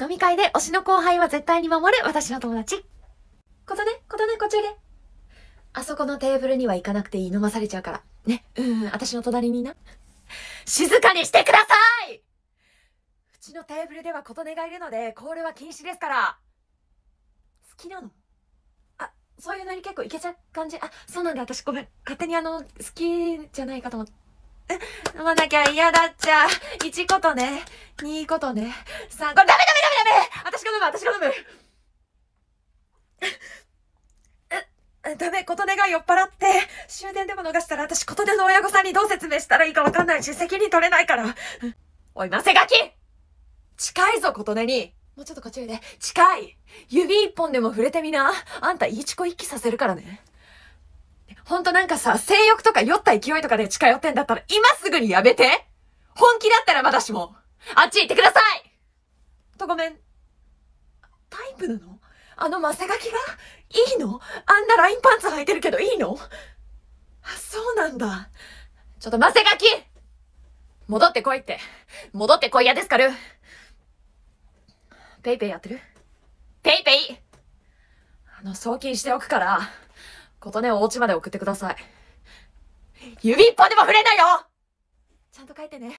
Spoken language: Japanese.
飲み会で推しの後輩は絶対に守る私の友達。ことね、ことね、こちらで。あそこのテーブルには行かなくていい。飲まされちゃうから。ね、うん、私の隣にな。静かにしてくださいうちのテーブルでは琴音がいるので、コールは禁止ですから。好きなのあ、そういうのに結構いけちゃう感じ。あ、そうなんだ。私ごめん。勝手にあの、好きじゃないかと思って。飲まなきゃ嫌だっちゃ。いちことね。いいことね3こダメダメダメダメ私が飲む私が飲むダメ、琴音が酔っ払って、終電でも逃したら私琴音の親御さんにどう説明したらいいかわかんないし、責任取れないから。おい、マセガキ近いぞ、琴音に。もうちょっとこっちおで。近い指一本でも触れてみな。あんた、いいちこ一気させるからね。ほんとなんかさ、性欲とか酔った勢いとかで近寄ってんだったら、今すぐにやめて本気だったらまだしも。あっち行ってくださいとごめん。タイプなのあのマセガキがいいのあんなラインパンツ履いてるけどいいのあ、そうなんだ。ちょっとマセガキ戻ってこいって。戻ってこい、やですから。ペイペイやってるペイペイあの、送金しておくから、琴音をお家まで送ってください。指一本でも触れないよちゃんと書いてね。